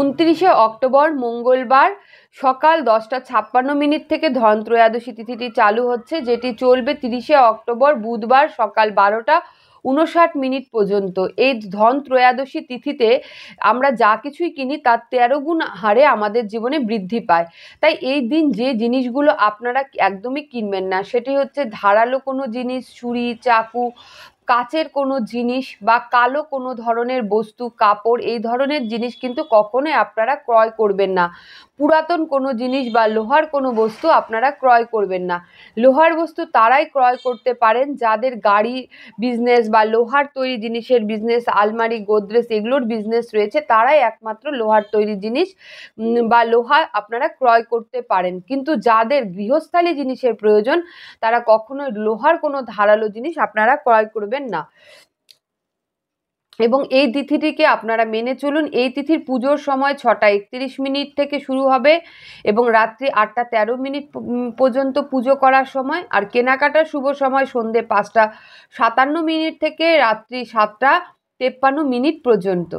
উনত্রিশে অক্টোবর মঙ্গলবার সকাল দশটা ছাপ্পান্ন মিনিট থেকে ধনত্রয়োদশী তিথিটি চালু হচ্ছে যেটি চলবে তিরিশে অক্টোবর বুধবার সকাল বারোটা উনষাট মিনিট পর্যন্ত এই ধন ত্রয়াদশী তিথিতে আমরা যা কিছুই কিনি তার তেরো গুণ হারে আমাদের জীবনে বৃদ্ধি পায় তাই এই দিন যে জিনিসগুলো আপনারা একদমই কিনবেন না সেটি হচ্ছে ধারালো কোনো জিনিস ছুরি চাকু কাচের কোনো জিনিস বা কালো কোনো ধরনের বস্তু কাপড় এই ধরনের জিনিস কিন্তু কখনোই আপনারা ক্রয় করবেন না পুরাতন কোনো জিনিস বা লোহার কোনো বস্তু আপনারা ক্রয় করবেন না লোহার বস্তু তারাই ক্রয় করতে পারেন যাদের গাড়ি বিজনেস বা লোহার তৈরি জিনিসের বিজনেস আলমারি গোদরেজ এগুলোর বিজনেস রয়েছে তারাই একমাত্র লোহার তৈরি জিনিস বা লোহা আপনারা ক্রয় করতে পারেন কিন্তু যাদের গৃহস্থালী জিনিসের প্রয়োজন তারা কখনোই লোহার কোনো ধারালো জিনিস আপনারা ক্রয় করবেন ভুলবেন না এবং এই তিথিটিকে আপনারা মেনে চলুন এই তিথির পুজোর সময় ছটা একত্রিশ মিনিট থেকে শুরু হবে এবং রাত্রি আটটা তেরো মিনিট পর্যন্ত পুজো করার সময় আর কেনাকাটার শুভ সময় সন্ধে পাঁচটা সাতান্ন মিনিট থেকে রাত্রি সাতটা তেপ্পান্ন মিনিট পর্যন্ত